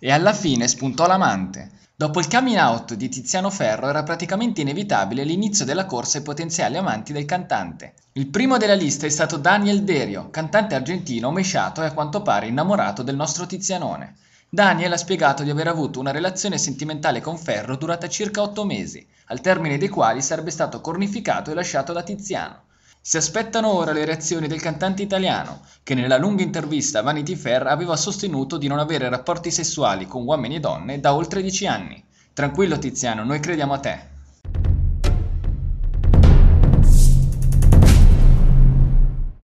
E alla fine spuntò l'amante. Dopo il coming out di Tiziano Ferro era praticamente inevitabile l'inizio della corsa ai potenziali amanti del cantante. Il primo della lista è stato Daniel Derio, cantante argentino mesciato e a quanto pare innamorato del nostro Tizianone. Daniel ha spiegato di aver avuto una relazione sentimentale con Ferro durata circa otto mesi, al termine dei quali sarebbe stato cornificato e lasciato da Tiziano. Si aspettano ora le reazioni del cantante italiano, che nella lunga intervista a Vanity Fair aveva sostenuto di non avere rapporti sessuali con uomini e donne da oltre 10 anni. Tranquillo Tiziano, noi crediamo a te.